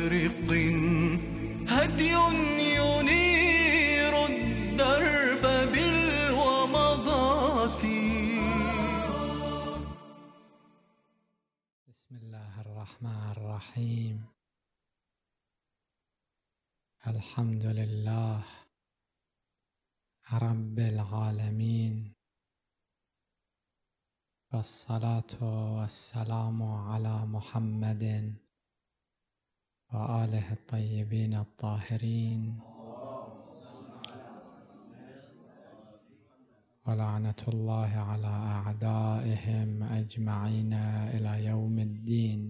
مشرق هدي ينير الدرب بالومضات بسم الله الرحمن الرحيم الحمد لله رب العالمين والصلاة والسلام على محمد وآله الطيبين الطاهرين ولعنة الله على أعدائهم أجمعين إلى يوم الدين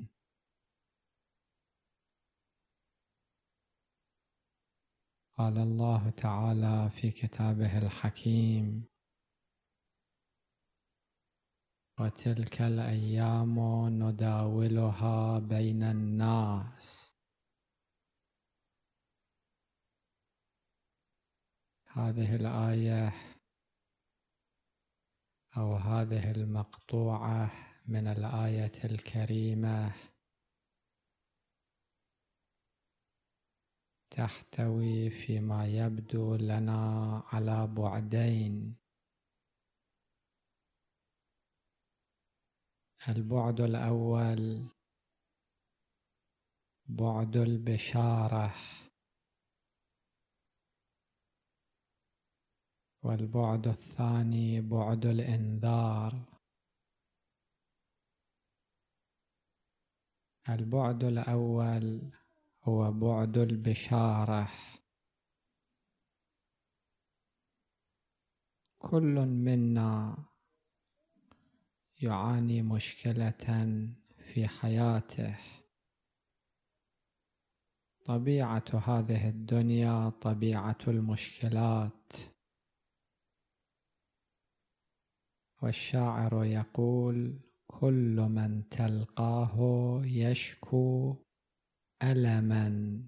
قال الله تعالى في كتابه الحكيم وتلك الأيام نداولها بين الناس هذه الآية أو هذه المقطوعة من الآية الكريمة تحتوي فيما يبدو لنا على بعدين البعد الأول بعد البشارة والبعد الثاني بعد الإنذار البعد الأول هو بعد البشارة كل منا يعاني مشكلة في حياته طبيعة هذه الدنيا طبيعة المشكلات والشاعر يقول كل من تلقاه يشكو الما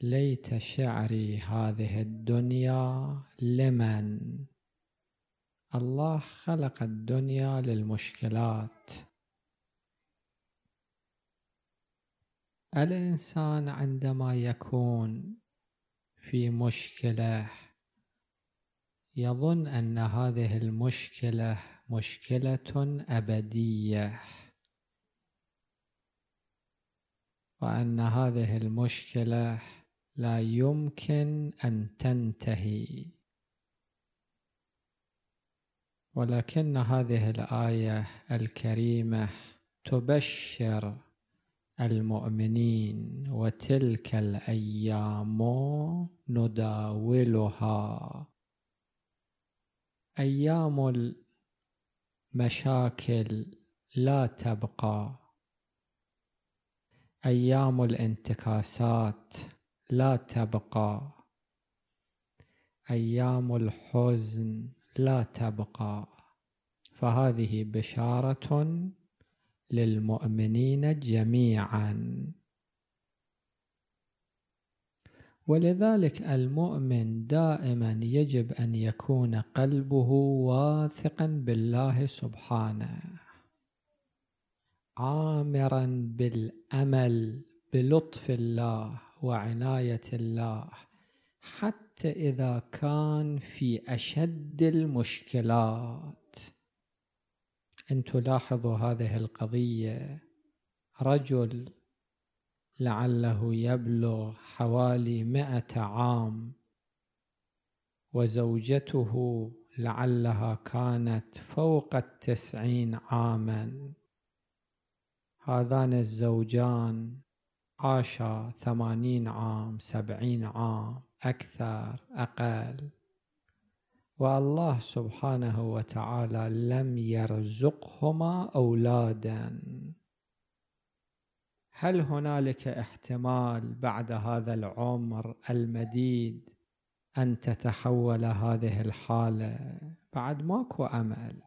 ليت شعري هذه الدنيا لمن الله خلق الدنيا للمشكلات الانسان عندما يكون في مشكله يظن أن هذه المشكلة مشكلة أبدية وأن هذه المشكلة لا يمكن أن تنتهي ولكن هذه الآية الكريمة تبشر المؤمنين وتلك الأيام نداولها أيام المشاكل لا تبقى أيام الانتكاسات لا تبقى أيام الحزن لا تبقى فهذه بشارة للمؤمنين جميعاً ولذلك المؤمن دائما يجب أن يكون قلبه واثقا بالله سبحانه عامرا بالأمل بلطف الله وعناية الله حتى إذا كان في أشد المشكلات أن تلاحظوا هذه القضية رجل لعله يبلغ حوالي مائة عام وزوجته لعلها كانت فوق التسعين عاما هذان الزوجان عاشا ثمانين عام سبعين عام أكثر أقل والله سبحانه وتعالى لم يرزقهما أولادا هل هنالك احتمال بعد هذا العمر المديد أن تتحول هذه الحالة بعد ماكو أمل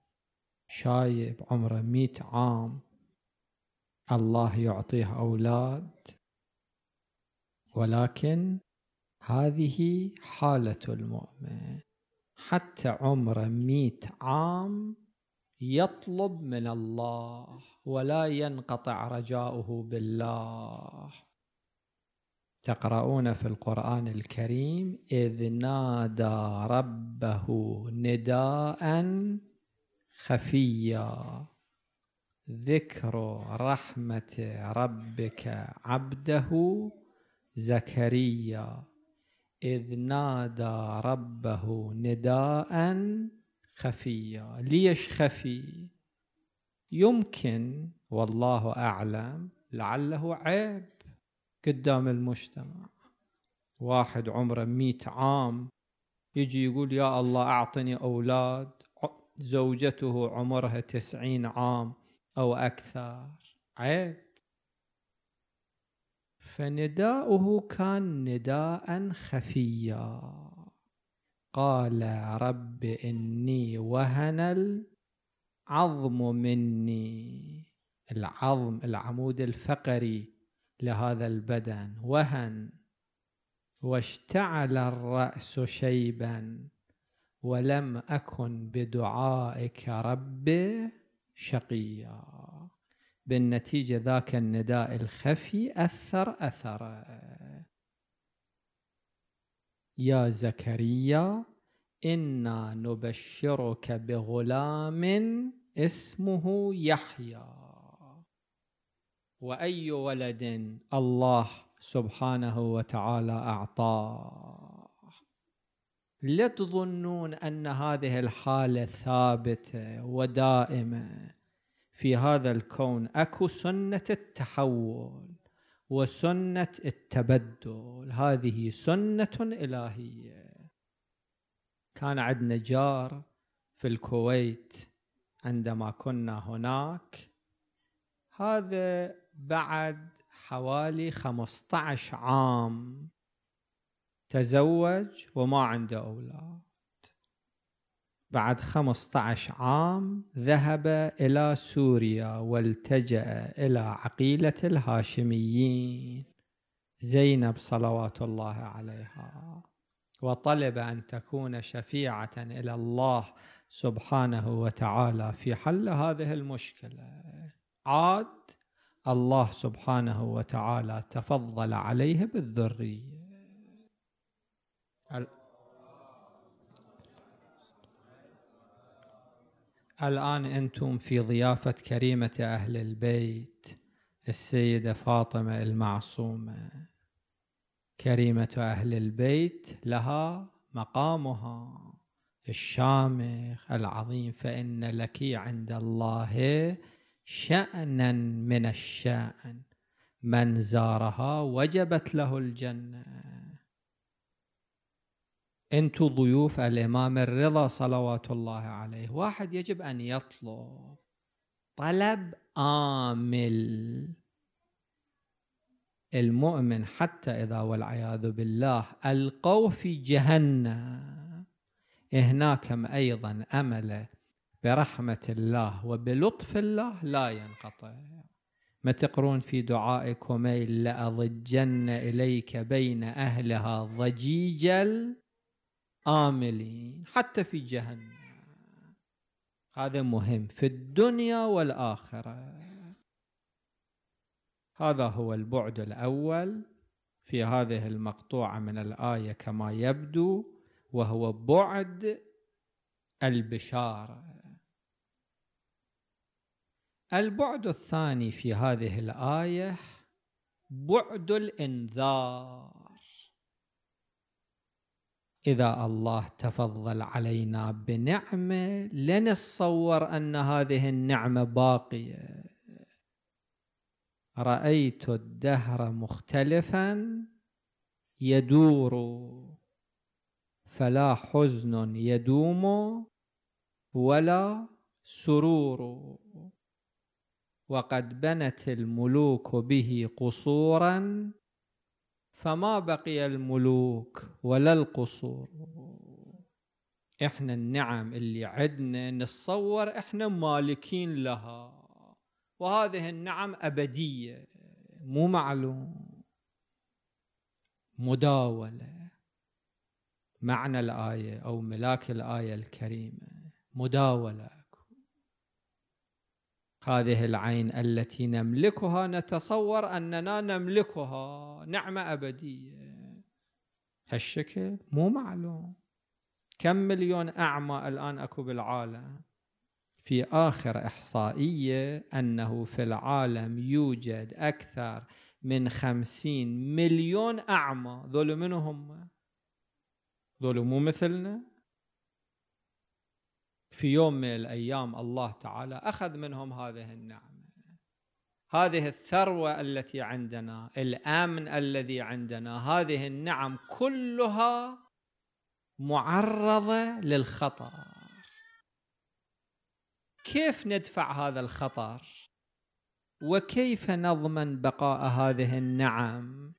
شايب عمره مئة عام الله يعطيه أولاد ولكن هذه حالة المؤمن حتى عمره مئة عام يطلب من الله ولا ينقطع رجاؤه بالله تقرؤون في القرآن الكريم إذ نادى ربه نداء خفيا ذكر رحمة ربك عبده زكريا إذ نادى ربه نداء خفيا ليش خفي يمكن والله أعلم لعله عيب قدام المجتمع واحد عمره مئة عام يجي يقول يا الله أعطني أولاد زوجته عمرها تسعين عام أو أكثر عيب فنداؤه كان نداء خفيا قال رب إني وهن العظم مني العظم العمود الفقري لهذا البدن وهن واشتعل الرأس شيبا ولم أكن بدعائك رب شقيا بالنتيجة ذاك النداء الخفي أثر أثر يا زكريا إنا نبشرك بغلام اسمه يحيى واي ولد الله سبحانه وتعالى اعطاه لا تظنون ان هذه الحاله ثابته ودائمه في هذا الكون اكو سنه التحول وسنه التبدل هذه سنه الهيه كان عندنا جار في الكويت عندما كنا هناك هذا بعد حوالي 15 عام تزوج وما عنده أولاد بعد 15 عام ذهب إلى سوريا والتجأ إلى عقيلة الهاشميين زينب صلوات الله عليها وطلب أن تكون شفيعة إلى الله سبحانه وتعالى في حل هذه المشكله عاد الله سبحانه وتعالى تفضل عليه بالذريه الآن أنتم في ضيافة كريمة أهل البيت السيدة فاطمة المعصومة كريمة أهل البيت لها مقامها الشامخ العظيم فإن لك عند الله شأنا من الشأن من زارها وجبت له الجنة أنتم ضيوف الإمام الرضا صلوات الله عليه واحد يجب أن يطلب طلب آمل المؤمن حتى إذا والعياذ بالله ألقوه في جهنم هناكم أيضا أمل برحمة الله وبلطف الله لا ينقطع ما تقرون في دعائك وميل لأضجن إليك بين أهلها ضجيج الآملين حتى في جهنم هذا مهم في الدنيا والآخرة هذا هو البعد الأول في هذه المقطوعة من الآية كما يبدو وهو بعد البشارة البعد الثاني في هذه الآية بعد الإنذار إذا الله تفضل علينا بنعمة لنتصور أن هذه النعمة باقية رأيت الدهر مختلفا يدور فلا حزن يدوم ولا سرور وقد بنت الملوك به قصورا فما بقي الملوك ولا القصور احنا النعم اللي عدنا نتصور احنا مالكين لها وهذه النعم أبدية مو معلوم مداولة معنى الآية أو ملاك الآية الكريمة مداولة هذه العين التي نملكها نتصور أننا نملكها نعمة أبدية هالشكل مو معلوم كم مليون أعمى الآن أكو بالعالم في آخر إحصائية أنه في العالم يوجد أكثر من خمسين مليون أعمى ذول منهم ذول مو مثلنا في يوم من الأيام الله تعالى أخذ منهم هذه النعمة هذه الثروة التي عندنا الأمن الذي عندنا هذه النعم كلها معرضة للخطر كيف ندفع هذا الخطر وكيف نضمن بقاء هذه النعم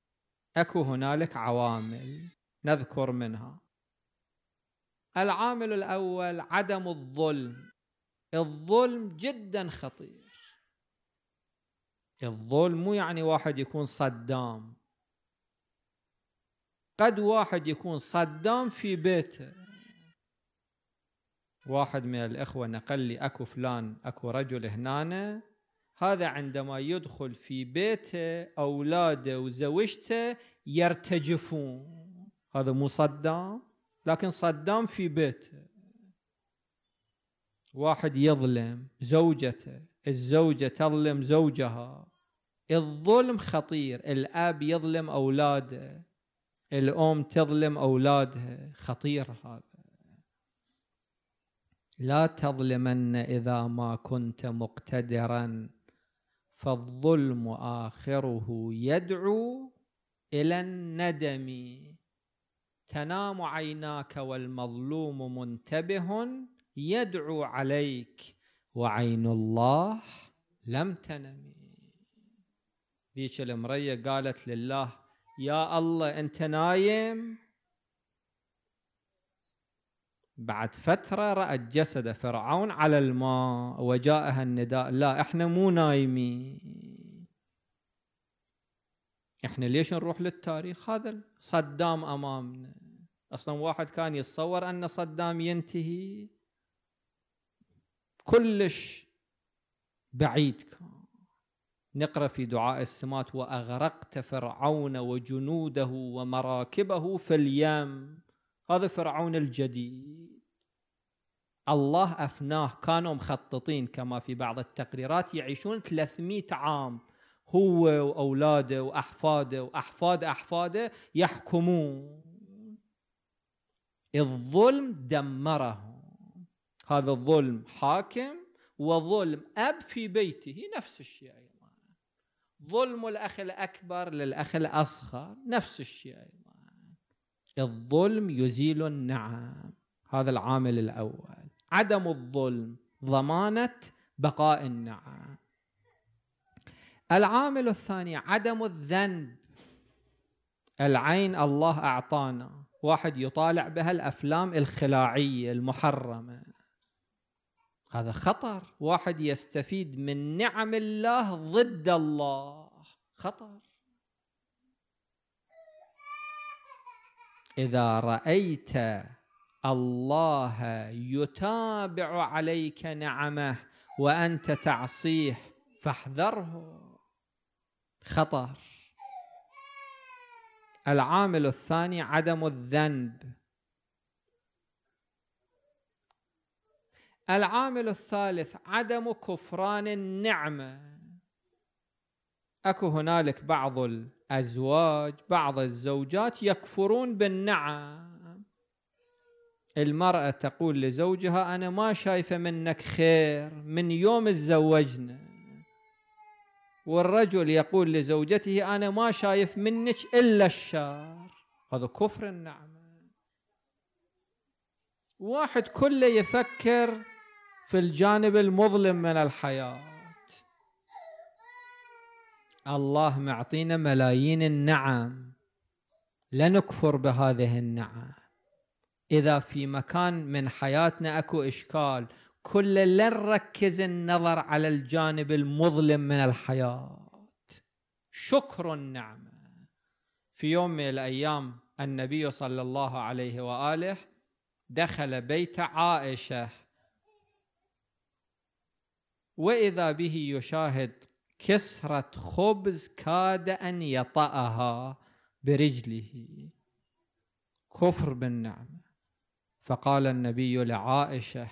اكو هنالك عوامل نذكر منها العامل الأول عدم الظلم الظلم جدا خطير الظلم مو يعني واحد يكون صدام قد واحد يكون صدام في بيته واحد من الإخوة نقل لي أكو فلان أكو رجل هنا هذا عندما يدخل في بيته أولاده وزوجته يرتجفون هذا مو صدام لكن صدام في بيته واحد يظلم زوجته الزوجة تظلم زوجها الظلم خطير الأب يظلم أولاده الأم تظلم أولادها خطير هذا لا تظلمن إذا ما كنت مقتدرا فالظلم آخره يدعو إلى الندم تنام عيناك والمظلوم منتبه يدعو عليك وعين الله لم تنم ذيك المرية قالت لله يا الله أنت نايم بعد فترة رأت جسد فرعون على الماء وجاءها النداء لا احنا مو نايمين احنا ليش نروح للتاريخ هذا صدام امامنا اصلا واحد كان يتصور ان صدام ينتهي كلش بعيد كان نقرا في دعاء السمات واغرقت فرعون وجنوده ومراكبه في اليم هذا فرعون الجديد الله افناه كانوا مخططين كما في بعض التقريرات يعيشون 300 عام هو وأولاده وأحفاده وأحفاد أحفاده يحكمون الظلم دمره هذا الظلم حاكم وظلم أب في بيته نفس الشيء أيضا ظلم الأخ الأكبر للأخ الأصغر نفس الشيء أيضا الظلم يزيل النعم هذا العامل الأول عدم الظلم ضمانة بقاء النعم العامل الثاني عدم الذنب العين الله أعطانا واحد يطالع بها الأفلام الخلاعية المحرمة هذا خطر واحد يستفيد من نعم الله ضد الله خطر إذا رأيت الله يتابع عليك نعمه وأنت تعصيه فاحذره خطر العامل الثاني عدم الذنب العامل الثالث عدم كفران النعمه اكو هنالك بعض الازواج بعض الزوجات يكفرون بالنعم المراه تقول لزوجها انا ما شايفه منك خير من يوم تزوجنا والرجل يقول لزوجته أنا ما شايف منك إلا الشر هذا كفر النعمة واحد كله يفكر في الجانب المظلم من الحياة الله معطينا ملايين النعم لا نكفر بهذه النعم إذا في مكان من حياتنا أكو إشكال كل لا نركز النظر على الجانب المظلم من الحياة شكر النعمة في يوم من الأيام النبي صلى الله عليه وآله دخل بيت عائشة وإذا به يشاهد كسرة خبز كاد أن يطأها برجله كفر بالنعمة فقال النبي لعائشة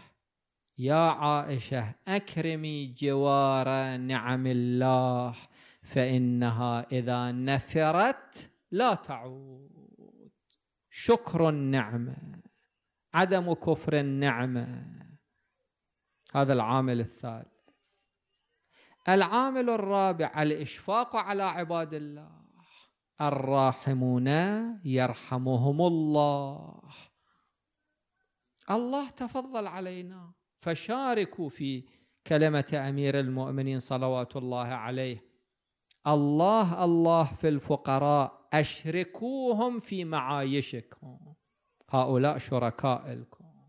يا عائشه اكرمي جوار نعم الله فانها اذا نفرت لا تعود شكر النعمه عدم كفر النعمه هذا العامل الثالث العامل الرابع الاشفاق على عباد الله الراحمون يرحمهم الله الله تفضل علينا فشاركوا في كلمة أمير المؤمنين صلوات الله عليه الله الله في الفقراء أشركوهم في معايشكم هؤلاء شركاء لكم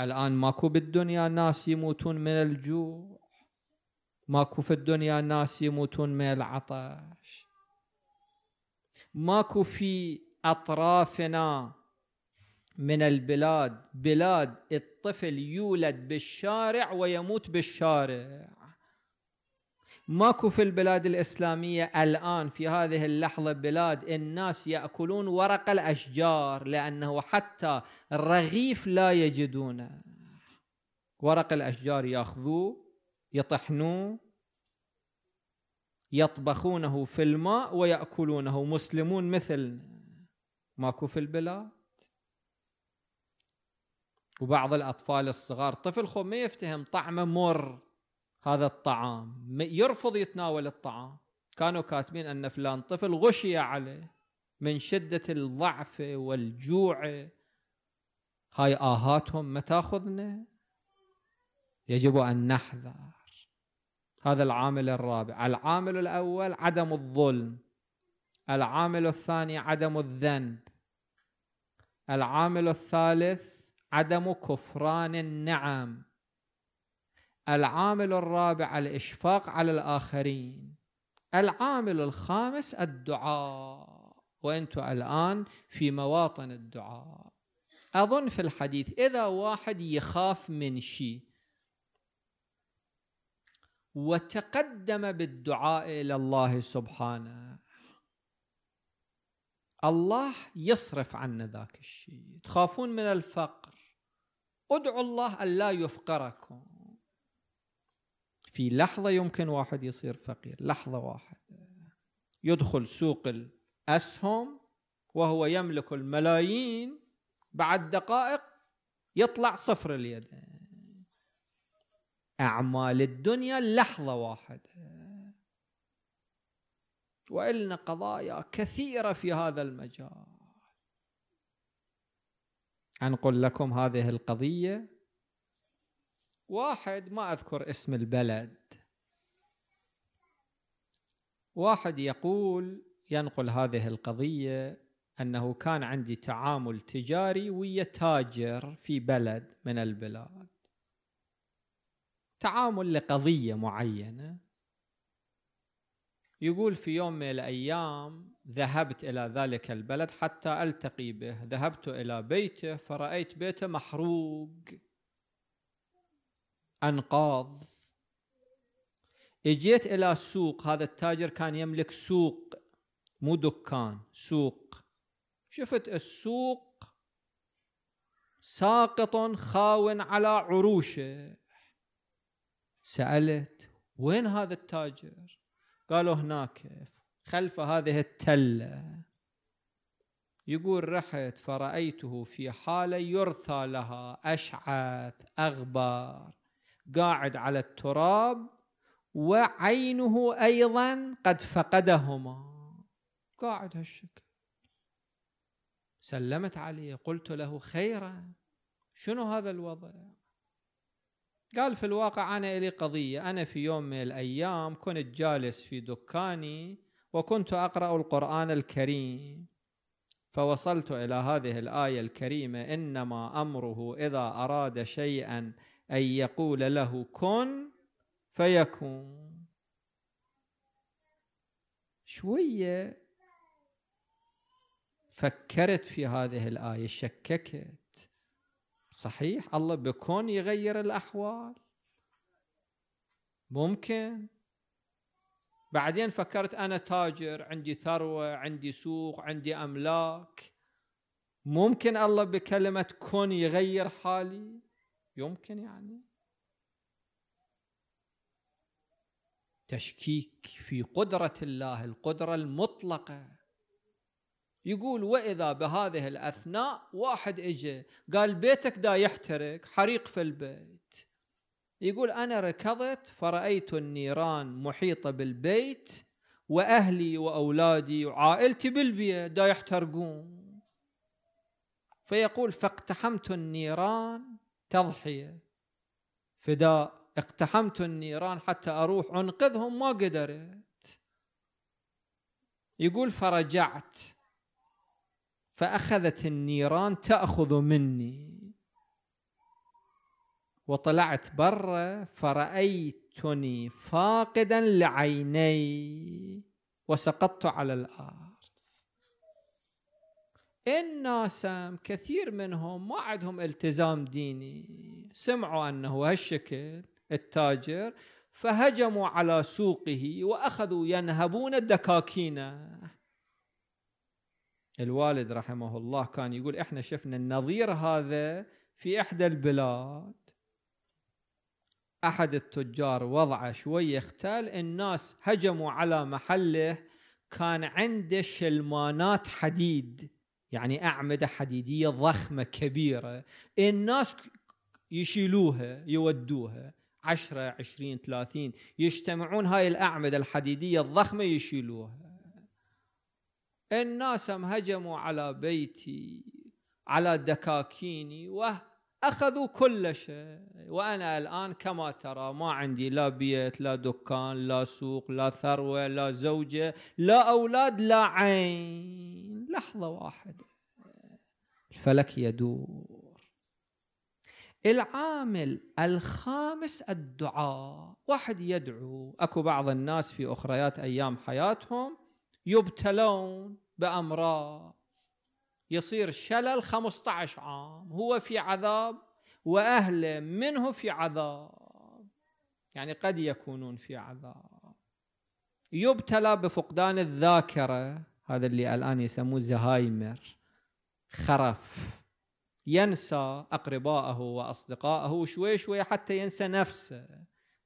الآن ماكو بالدنيا ناس يموتون من الجوع ماكو في الدنيا ناس يموتون من العطش ماكو في أطرافنا من البلاد بلاد الطفل يولد بالشارع ويموت بالشارع ماكو في البلاد الإسلامية الآن في هذه اللحظة بلاد الناس يأكلون ورق الأشجار لأنه حتى الرغيف لا يجدونه ورق الأشجار يأخذوه يطحنوه يطبخونه في الماء ويأكلونه مسلمون مثل ماكو في البلاد وبعض الأطفال الصغار طفل خو ما يفتهم طعمه مر هذا الطعام يرفض يتناول الطعام كانوا كاتبين أن فلان طفل غشي عليه من شدة الضعف والجوع هاي آهاتهم ما تأخذنا يجب أن نحذر هذا العامل الرابع العامل الأول عدم الظلم العامل الثاني عدم الذنب العامل الثالث عدم كفران النعم العامل الرابع الإشفاق على الآخرين العامل الخامس الدعاء وأنتم الآن في مواطن الدعاء أظن في الحديث إذا واحد يخاف من شيء وتقدم بالدعاء إلى الله سبحانه الله يصرف عنا ذاك الشيء تخافون من الفقر ادعوا الله ألا يفقركم في لحظة يمكن واحد يصير فقير لحظة واحدة يدخل سوق الأسهم وهو يملك الملايين بعد دقائق يطلع صفر اليدين أعمال الدنيا لحظة واحدة وإلنا قضايا كثيرة في هذا المجال أنقل لكم هذه القضية واحد ما أذكر اسم البلد واحد يقول ينقل هذه القضية أنه كان عندي تعامل تجاري ويا تاجر في بلد من البلاد تعامل لقضية معينة يقول في يوم من الأيام ذهبت إلى ذلك البلد حتى ألتقي به ذهبت إلى بيته فرأيت بيته محروق أنقاض اجيت إلى السوق هذا التاجر كان يملك سوق مو دكان سوق شفت السوق ساقط خاون على عروشه سألت وين هذا التاجر قالوا هناك خلف هذه التله يقول رحت فرأيته في حالة يرثى لها أشعث أغبر قاعد على التراب وعينه أيضا قد فقدهما قاعد هالشكل سلمت عليه قلت له خيرا شنو هذا الوضع قال في الواقع أنا لي قضية أنا في يوم من الأيام كنت جالس في دكاني وكنت أقرأ القرآن الكريم فوصلت إلى هذه الآية الكريمة إنما أمره إذا أراد شيئا أن يقول له كن فيكون شوية فكرت في هذه الآية شككت صحيح الله بكون يغير الأحوال ممكن بعدين فكرت أنا تاجر عندي ثروة عندي سوق عندي أملاك ممكن الله بكلمة كون يغير حالي يمكن يعني تشكيك في قدرة الله القدرة المطلقة يقول واذا بهذه الاثناء واحد اجى قال بيتك دا يحترق حريق في البيت يقول انا ركضت فرايت النيران محيطه بالبيت واهلي واولادي وعائلتي بالبيت دا يحترقون فيقول فاقتحمت النيران تضحيه فداء اقتحمت النيران حتى اروح انقذهم ما قدرت يقول فرجعت فأخذت النيران تأخذ مني وطلعت برا فرأيتني فاقدا لعيني وسقطت على الأرض الناس كثير منهم ما عندهم التزام ديني سمعوا أنه هالشكل التاجر فهجموا على سوقه وأخذوا ينهبون دكاكينه الوالد رحمه الله كان يقول احنا شفنا النظير هذا في احدى البلاد احد التجار وضعه شويه اختل الناس هجموا على محله كان عنده شلمانات حديد يعني اعمده حديديه ضخمه كبيره الناس يشيلوها يودوها 10 20 30 يجتمعون هاي الاعمده الحديديه الضخمه يشيلوها الناس هجموا على بيتي على دكاكيني وأخذوا كل شيء وأنا الآن كما ترى ما عندي لا بيت لا دكان لا سوق لا ثروة لا زوجة لا أولاد لا عين لحظة واحدة الفلك يدور العامل الخامس الدعاء واحد يدعو أكو بعض الناس في أخريات أيام حياتهم يبتلون بأمراض يصير شلل 15 عام هو في عذاب وأهله منه في عذاب يعني قد يكونون في عذاب يبتلى بفقدان الذاكرة هذا اللي الآن يسموه زهايمر خرف ينسى أقرباءه وأصدقائه شوي شوي حتى ينسى نفسه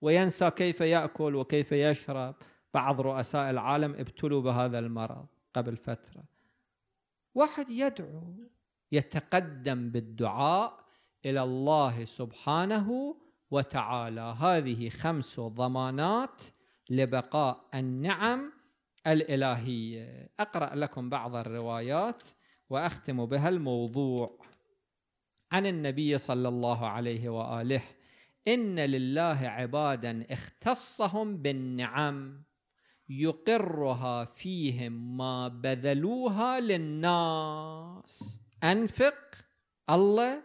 وينسى كيف يأكل وكيف يشرب بعض رؤساء العالم ابتلوا بهذا المرض قبل فتره واحد يدعو يتقدم بالدعاء الى الله سبحانه وتعالى هذه خمس ضمانات لبقاء النعم الالهيه اقرا لكم بعض الروايات واختم بها الموضوع عن النبي صلى الله عليه واله ان لله عبادا اختصهم بالنعم يقرها فيهم ما بذلوها للناس أنفق الله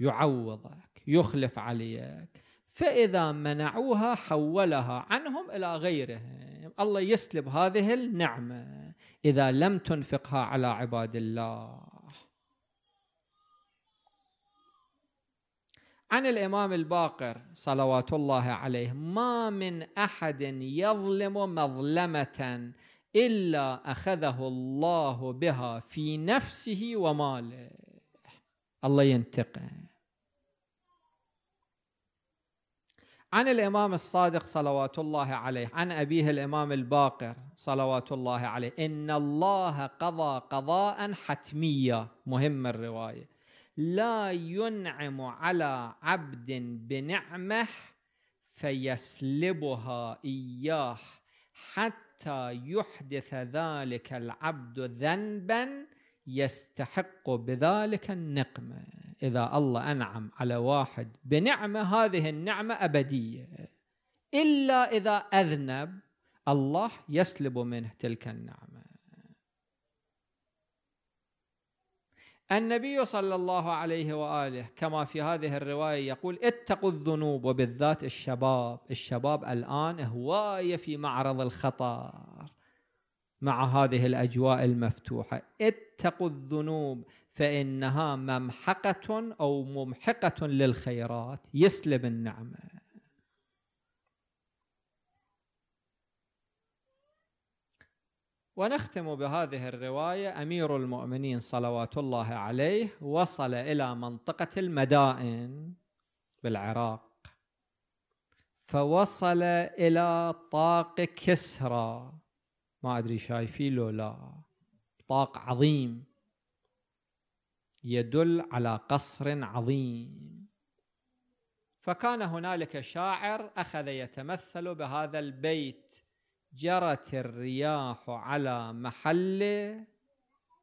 يعوضك يخلف عليك فإذا منعوها حولها عنهم إلى غيرهم الله يسلب هذه النعمة إذا لم تنفقها على عباد الله عن الإمام الباقر صلوات الله عليه ما من أحد يظلم مظلمة إلا أخذه الله بها في نفسه وماله الله ينتقم عن الإمام الصادق صلوات الله عليه عن أبيه الإمام الباقر صلوات الله عليه إن الله قضى قضاء حتمية مهم الرواية لا ينعم على عبد بنعمه فيسلبها اياه حتى يحدث ذلك العبد ذنبا يستحق بذلك النقمه اذا الله انعم على واحد بنعمه هذه النعمه ابديه الا اذا اذنب الله يسلب منه تلك النعمه النبي صلى الله عليه واله كما في هذه الروايه يقول اتقوا الذنوب وبالذات الشباب، الشباب الان هوايه في معرض الخطر مع هذه الاجواء المفتوحه، اتقوا الذنوب فانها ممحقه او ممحقه للخيرات، يسلب النعمه. ونختم بهذه الروايه امير المؤمنين صلوات الله عليه وصل الى منطقه المدائن بالعراق فوصل الى طاق كسرى ما ادري شايفين لو لا طاق عظيم يدل على قصر عظيم فكان هنالك شاعر اخذ يتمثل بهذا البيت جرت الرياح على محل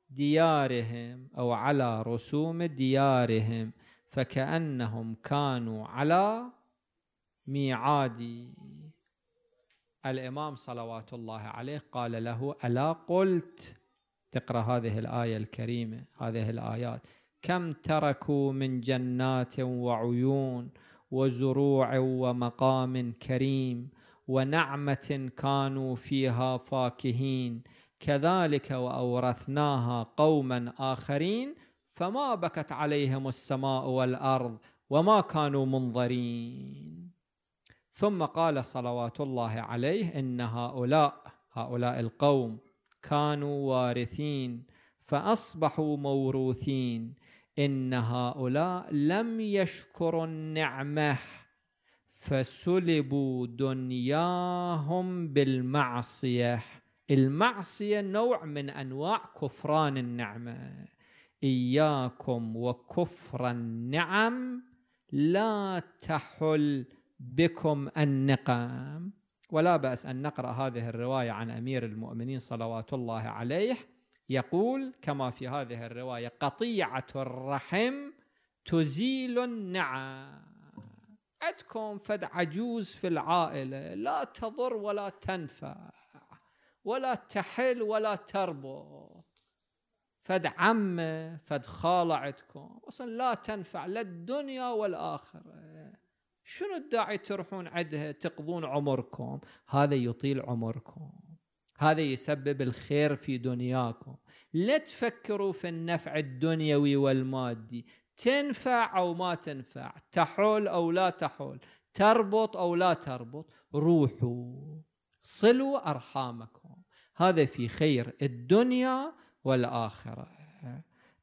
ديارهم أو على رسوم ديارهم فكأنهم كانوا على ميعاد الإمام صلوات الله عليه قال له ألا قلت تقرأ هذه الآية الكريمة هذه الآيات كم تركوا من جنات وعيون وزروع ومقام كريم ونعمه كانوا فيها فاكهين كذلك واورثناها قوما اخرين فما بكت عليهم السماء والارض وما كانوا منظرين ثم قال صلوات الله عليه ان هؤلاء هؤلاء القوم كانوا وارثين فاصبحوا موروثين ان هؤلاء لم يشكروا النعمه فسلبوا دنياهم بالمعصية المعصية نوع من أنواع كفران النعمة إياكم وكفر النعم لا تحل بكم النقم ولا بأس أن نقرأ هذه الرواية عن أمير المؤمنين صلوات الله عليه يقول كما في هذه الرواية قطيعة الرحم تزيل النعم عندكم فد عجوز في العائلة لا تضر ولا تنفع ولا تحل ولا تربط فد عمه فد خاله عندكم اصلا لا تنفع لا الدنيا والاخره شنو الداعي تروحون عندها تقضون عمركم هذا يطيل عمركم هذا يسبب الخير في دنياكم لا تفكروا في النفع الدنيوي والمادي تنفع أو ما تنفع تحول أو لا تحول تربط أو لا تربط روحوا صلوا أرحامكم هذا في خير الدنيا والآخرة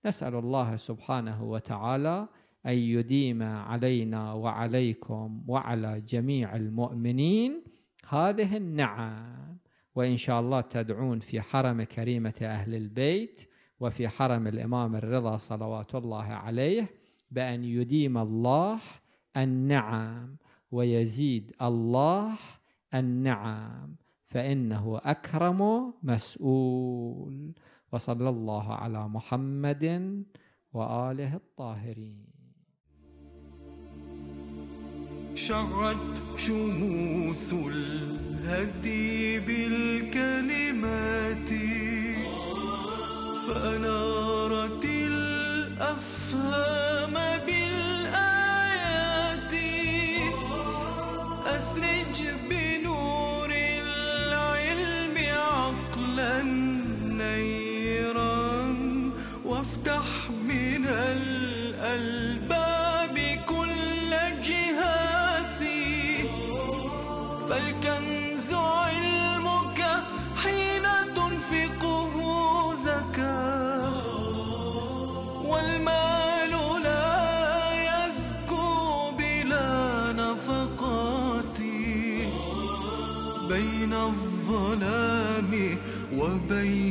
نسأل الله سبحانه وتعالى أن يديم علينا وعليكم وعلى جميع المؤمنين هذه النعم وإن شاء الله تدعون في حرم كريمة أهل البيت وفي حرم الإمام الرضا صلوات الله عليه بأن يديم الله النعم ويزيد الله النعم فإنه أكرم مسؤول وصلى الله على محمد وآله الطاهرين شرت شموس الهدي بالكلمات فأنارت الأفهام بالآيات أسرج بنور العلم عقلا نيرا وافتح وبين